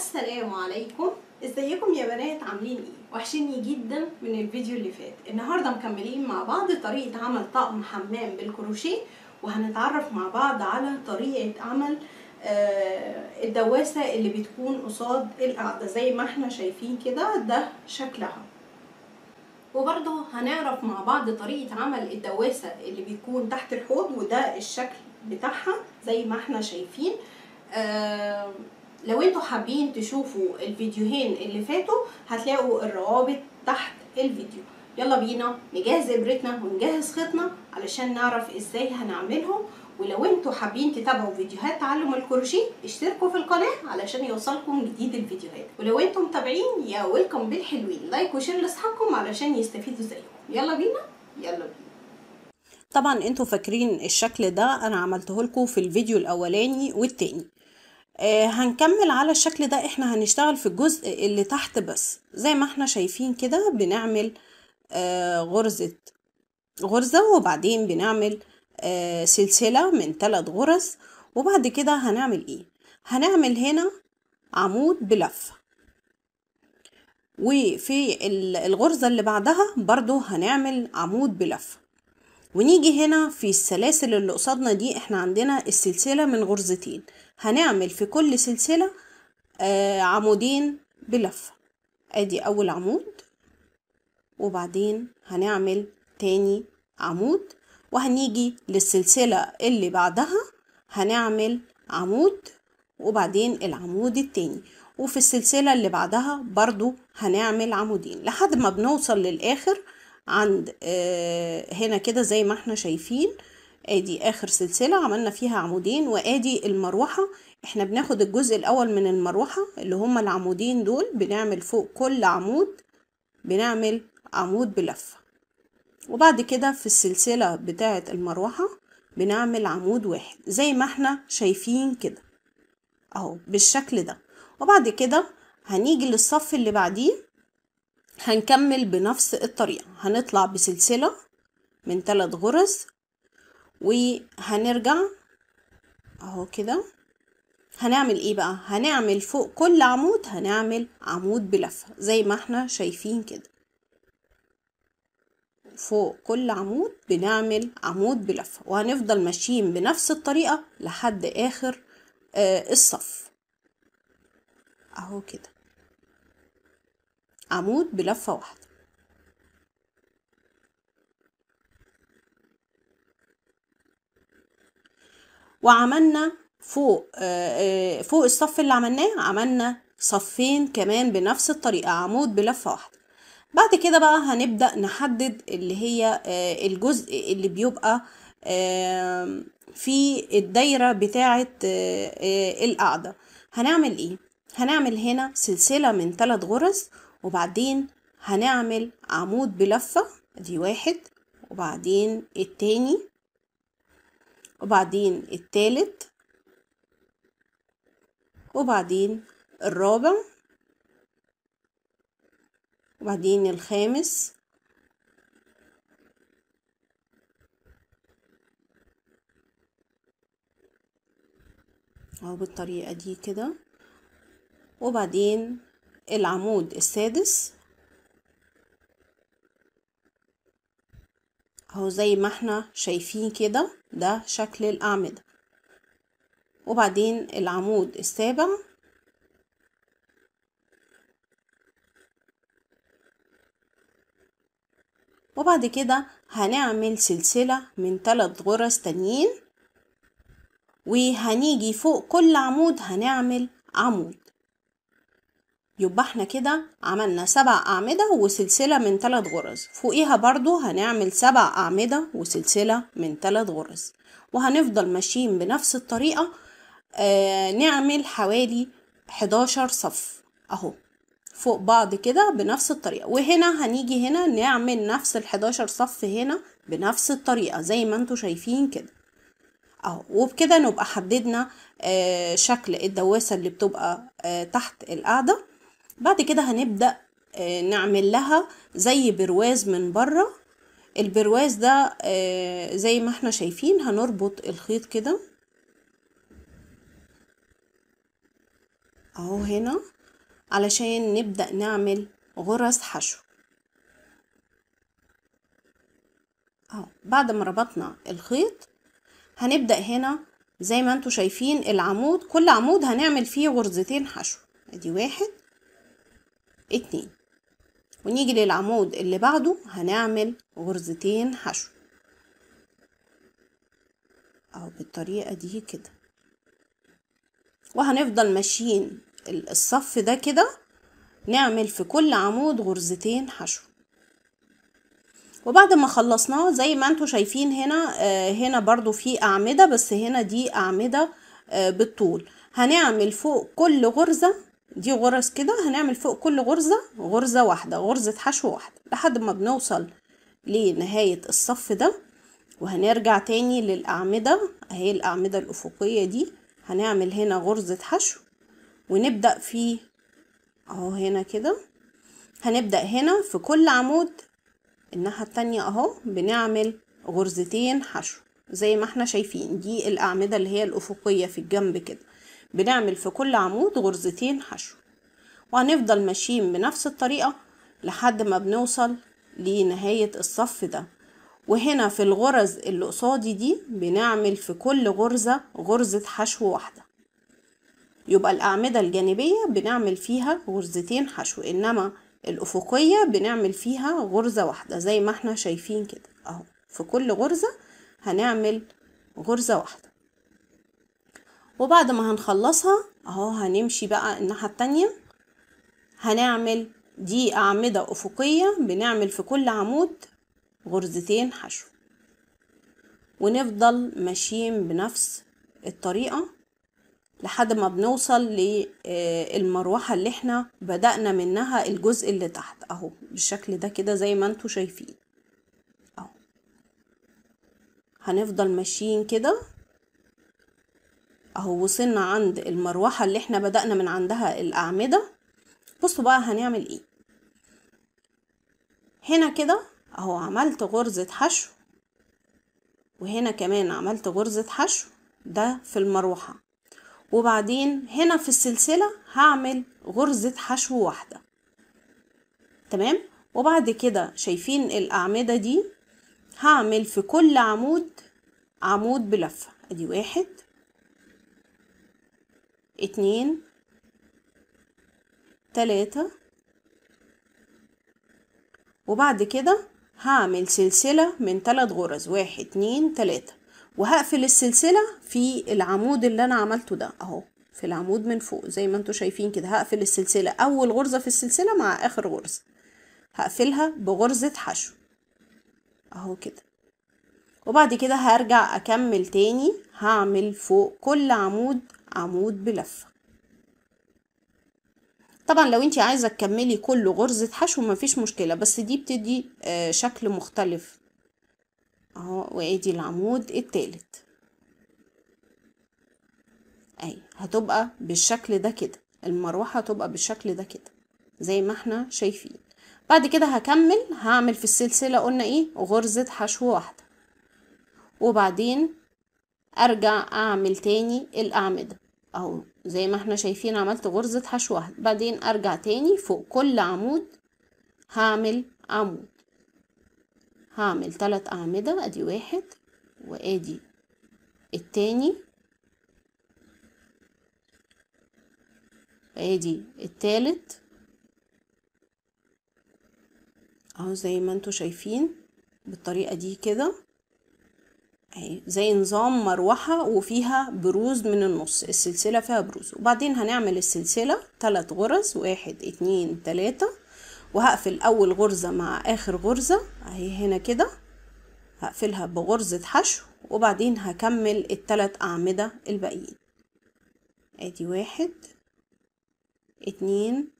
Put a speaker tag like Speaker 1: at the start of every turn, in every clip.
Speaker 1: السلام عليكم ازيكم يا بنات عاملين ايه وحشيني جدا من الفيديو اللي فات النهارده مكملين مع بعض طريقه عمل طقم حمام بالكروشيه وهنتعرف مع بعض على طريقه عمل آه، الدواسه اللي بتكون قصاد القعده زي ما احنا شايفين كده ده شكلها وبرضه هنعرف مع بعض طريقه عمل الدواسه اللي بتكون تحت الحوض وده الشكل بتاعها زي ما احنا شايفين آه لو انتوا حابين تشوفوا الفيديوهين اللي فاتوا هتلاقوا الروابط تحت الفيديو يلا بينا نجهز ابرتنا ونجهز خيطنا علشان نعرف ازاي هنعملهم ولو انتوا حابين تتابعوا فيديوهات تعلم الكروشيه اشتركوا في القناه علشان يوصلكم جديد الفيديوهات ولو انتوا متابعين يا ويلكم بالحلوين لايك وشير لاصحابكم علشان يستفيدوا زيكم يلا بينا يلا بينا طبعا انتوا فاكرين الشكل ده انا عملته لكم في الفيديو الاولاني والتاني آه هنكمل على الشكل ده احنا هنشتغل في الجزء اللي تحت بس زي ما احنا شايفين كده بنعمل آه غرزة غرزة وبعدين بنعمل آه سلسلة من ثلاث غرز وبعد كده هنعمل ايه هنعمل هنا عمود بلفة وفي الغرزة اللي بعدها برضو هنعمل عمود بلفة ونيجي هنا في السلاسل اللي قصادنا دي احنا عندنا السلسلة من غرزتين هنعمل في كل سلسلة آه عمودين بلفة ادي اول عمود وبعدين هنعمل تاني عمود وهنيجي للسلسلة اللي بعدها هنعمل عمود وبعدين العمود التاني وفي السلسلة اللي بعدها برضو هنعمل عمودين لحد ما بنوصل للآخر عند آه، هنا كده زي ما احنا شايفين ادي اخر سلسلة عملنا فيها عمودين وادي المروحة احنا بناخد الجزء الاول من المروحة اللي هما العمودين دول بنعمل فوق كل عمود بنعمل عمود بلفة وبعد كده في السلسلة بتاعة المروحة بنعمل عمود واحد زي ما احنا شايفين كده اهو بالشكل ده وبعد كده هنيجي للصف اللي بعديه هنكمل بنفس الطريقة هنطلع بسلسلة من ثلاث غرز وهنرجع اهو كده هنعمل ايه بقى هنعمل فوق كل عمود هنعمل عمود بلفة زي ما احنا شايفين كده فوق كل عمود بنعمل عمود بلفة وهنفضل ماشيين بنفس الطريقة لحد اخر آه، الصف اهو كده عمود بلفة واحدة وعملنا فوق آه، آه، فوق الصف اللي عملناه عملنا صفين كمان بنفس الطريقة عمود بلفة واحدة بعد كده بقى هنبدأ نحدد اللي هي آه، الجزء اللي بيبقى في الدايرة بتاعة القاعدة هنعمل ايه؟ هنعمل هنا سلسلة من ثلاث غرز وبعدين هنعمل عمود بلفة دي واحد وبعدين التاني وبعدين التالت وبعدين الرابع وبعدين الخامس اهو بالطريقة دي كده وبعدين العمود السادس اهو زي ما احنا شايفين كده ده شكل الأعمدة وبعدين العمود السابع وبعد كده هنعمل سلسلة من ثلاث غرز تانيين وهنيجي فوق كل عمود هنعمل عمود يبقى احنا كده عملنا سبع أعمدة وسلسلة من تلات غرز فوقيها برضو هنعمل سبع أعمدة وسلسلة من تلات غرز وهنفضل ماشيين بنفس الطريقة آه نعمل حوالي 11 صف اهو فوق بعض كده بنفس الطريقة وهنا هنيجي هنا نعمل نفس الحداشر صف هنا بنفس الطريقة زي ما انتم شايفين كده اهو وبكده نبقى حددنا آه شكل الدواسة اللي بتبقى آه تحت القاعدة بعد كده هنبدأ آه، نعمل لها زي برواز من بره البرواز ده آه، زي ما احنا شايفين هنربط الخيط كده اهو هنا علشان نبدأ نعمل غرز حشو اهو بعد ما ربطنا الخيط هنبدأ هنا زي ما انتوا شايفين العمود كل عمود هنعمل فيه غرزتين حشو ادي واحد اتنين ونيجي للعمود اللي بعده هنعمل غرزتين حشو او بالطريقة دي كده وهنفضل ماشيين الصف ده كده نعمل في كل عمود غرزتين حشو وبعد ما خلصناه زي ما انتوا شايفين هنا آه، هنا برضو في اعمدة بس هنا دي اعمدة آه، بالطول هنعمل فوق كل غرزة دي غرز كده هنعمل فوق كل غرزة غرزة واحدة غرزة حشو واحدة لحد ما بنوصل لنهاية الصف ده وهنرجع تاني للأعمدة اهي الأعمدة الأفقية دي هنعمل هنا غرزة حشو ونبدأ في اهو هنا كده هنبدأ هنا في كل عمود الناحية التانية اهو بنعمل غرزتين حشو زي ما احنا شايفين دي الأعمدة اللي هي الأفقية في الجنب كده بنعمل في كل عمود غرزتين حشو وهنفضل ماشيين بنفس الطريقة لحد ما بنوصل لنهاية الصف ده وهنا في الغرز اللي قصادي دي بنعمل في كل غرزة غرزة حشو واحدة يبقى الأعمدة الجانبية بنعمل فيها غرزتين حشو إنما الأفقية بنعمل فيها غرزة واحدة زي ما احنا شايفين كده أهو في كل غرزة هنعمل غرزة واحدة وبعد ما هنخلصها اهو هنمشي بقى الناحية التانية هنعمل دي أعمدة أفقية بنعمل في كل عمود غرزتين حشو ونفضل ماشيين بنفس الطريقة لحد ما بنوصل للمروحة آه، اللي احنا بدأنا منها الجزء اللي تحت اهو بالشكل ده كده زي ما انتوا شايفين اهو هنفضل ماشيين كده اهو وصلنا عند المروحة اللي احنا بدأنا من عندها الأعمدة بصوا بقى هنعمل ايه هنا كده اهو عملت غرزة حشو وهنا كمان عملت غرزة حشو ده في المروحة وبعدين هنا في السلسلة هعمل غرزة حشو واحدة تمام وبعد كده شايفين الأعمدة دي هعمل في كل عمود عمود بلفة ادي واحد اتنين تلاتة وبعد كده هعمل سلسلة من تلات غرز واحد اتنين تلاتة وهقفل السلسلة في العمود اللي انا عملته ده اهو في العمود من فوق زي ما انتوا شايفين كده هقفل السلسلة اول غرزة في السلسلة مع اخر غرزة هقفلها بغرزة حشو اهو كده وبعد كده هرجع اكمل تاني هعمل فوق كل عمود عمود بلفة طبعا لو انت عايزة تكملي كل غرزة حشو مفيش مشكلة بس دي بتدي آه، شكل مختلف اهو وادي العمود التالت اي هتبقى بالشكل ده كده المروحة هتبقى بالشكل ده كده زي ما احنا شايفين بعد كده هكمل هعمل في السلسلة قلنا ايه غرزة حشو واحدة وبعدين ارجع اعمل تاني الاعمده اهو زي ما احنا شايفين عملت غرزه حشو بعدين ارجع تاني فوق كل عمود هعمل عمود هعمل تلات اعمده ادي واحد وادي التاني ادي التالت اهو زي ما انتوا شايفين بالطريقه دي كده اهي يعني زي نظام مروحة وفيها بروز من النص السلسلة فيها بروز وبعدين هنعمل السلسلة تلات غرز واحد اتنين تلاتة وهقفل اول غرزة مع اخر غرزة اهي هنا كده هقفلها بغرزة حشو وبعدين هكمل التلات اعمدة الباقيين ادي واحد اتنين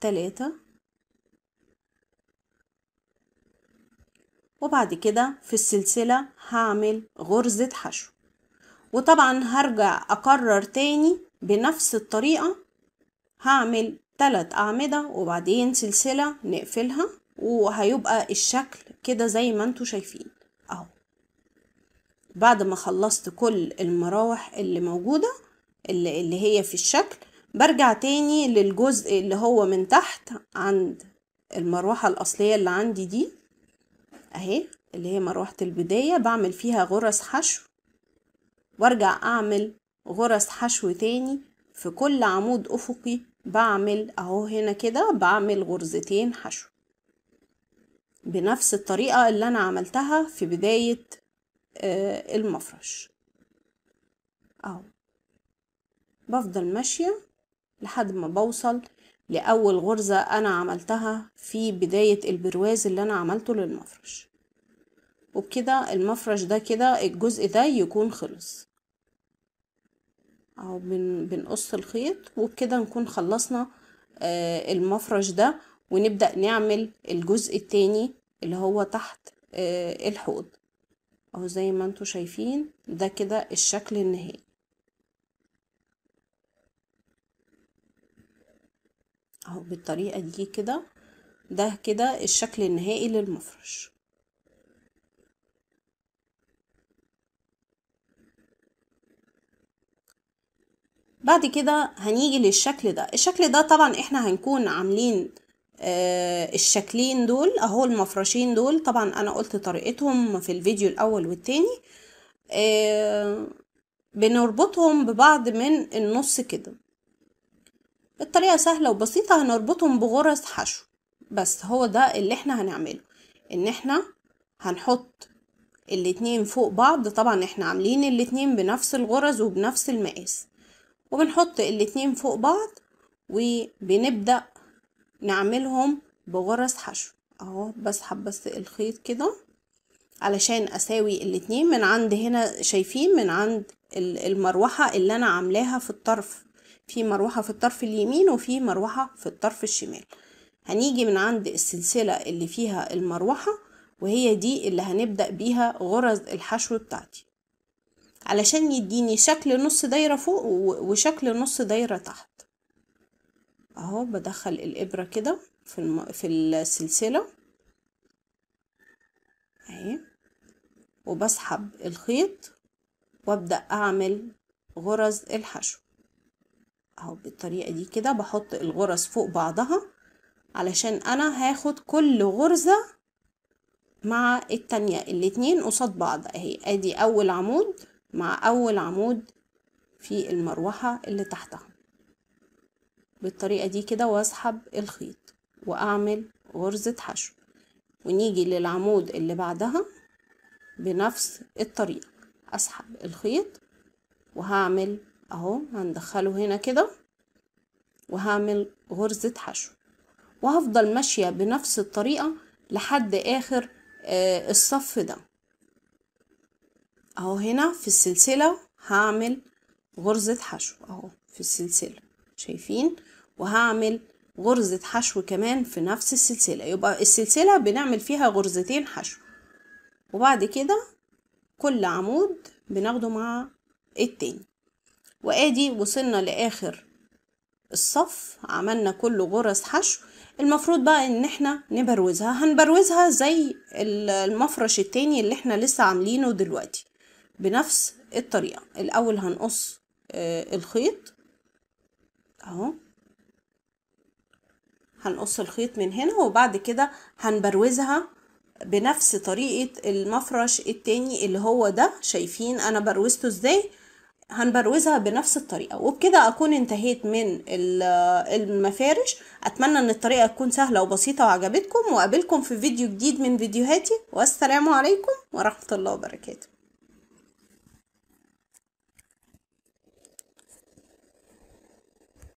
Speaker 1: تلاتة وبعد كده في السلسلة هعمل غرزة حشو وطبعا هرجع أكرر تاني بنفس الطريقة هعمل تلات أعمدة وبعدين سلسلة نقفلها وهيبقى الشكل كده زي ما انتوا شايفين اهو بعد ما خلصت كل المراوح اللي موجودة اللي, اللي هي في الشكل برجع تاني للجزء اللي هو من تحت عند المروحة الأصلية اللي عندي دي اهي اللي هي مروحة البداية بعمل فيها غرز حشو وارجع اعمل غرز حشو تاني في كل عمود افقي بعمل اهو هنا كده بعمل غرزتين حشو بنفس الطريقة اللي انا عملتها في بداية آه المفرش اهو بفضل ماشية لحد ما بوصل لأول غرزة أنا عملتها في بداية البرواز اللي أنا عملته للمفرش وبكده المفرش ده كده الجزء ده يكون خلص اهو بن بنقص الخيط وبكده نكون خلصنا آه المفرش ده ونبدأ نعمل الجزء التاني اللي هو تحت آه الحوض اهو زي ما انتوا شايفين ده كده الشكل النهائي اهو بالطريقة دي كده ده كده الشكل النهائي للمفرش بعد كده هنيجي للشكل ده الشكل ده طبعا احنا هنكون عاملين آه الشكلين دول اهو المفرشين دول طبعا انا قلت طريقتهم في الفيديو الاول والتاني آه بنربطهم ببعض من النص كده الطريقة سهلة وبسيطة هنربطهم بغرز حشو بس هو ده اللي احنا هنعمله ان احنا هنحط الاتنين فوق بعض طبعا احنا عاملين الاتنين بنفس الغرز وبنفس المقاس وبنحط الاتنين فوق بعض وبنبدأ نعملهم بغرز حشو اهو بسحب بس الخيط كده علشان اساوي الاتنين من عند هنا شايفين من عند المروحة اللي انا عاملاها في الطرف في مروحة في الطرف اليمين وفي مروحة في الطرف الشمال هنيجي من عند السلسلة اللي فيها المروحة وهي دي اللي هنبدأ بيها غرز الحشو بتاعتي علشان يديني شكل نص دايرة فوق وشكل نص دايرة تحت اهو بدخل الابرة كده في, الم... في السلسلة اهي وبسحب الخيط وابدأ اعمل غرز الحشو اهو بالطريقة دي كده بحط الغرز فوق بعضها علشان انا هاخد كل غرزة مع التانية الاتنين قصاد بعض اهي ادي اول عمود مع اول عمود في المروحة اللي تحتها بالطريقة دي كده واسحب الخيط واعمل غرزة حشو ونيجي للعمود اللي بعدها بنفس الطريقة اسحب الخيط وهعمل اهو هندخله هنا كده وهعمل غرزة حشو وهفضل ماشية بنفس الطريقة لحد اخر آه الصف ده اهو هنا في السلسلة هعمل غرزة حشو اهو في السلسلة شايفين وهعمل غرزة حشو كمان في نفس السلسلة يبقى السلسلة بنعمل فيها غرزتين حشو وبعد كده كل عمود بناخده مع التاني وادي وصلنا لاخر الصف عملنا كله غرز حشو المفروض بقى ان احنا نبروزها هنبروزها زي المفرش التاني اللي احنا لسه عاملينه دلوقتي بنفس الطريقة الاول هنقص آه، الخيط اهو هنقص الخيط من هنا وبعد كده هنبروزها بنفس طريقة المفرش التاني اللي هو ده شايفين انا بروزته ازاي هنبروزها بنفس الطريقة وبكده أكون انتهيت من المفارش أتمنى أن الطريقة تكون سهلة وبسيطة وعجبتكم وأقابلكم في فيديو جديد من فيديوهاتي والسلام عليكم ورحمة الله وبركاته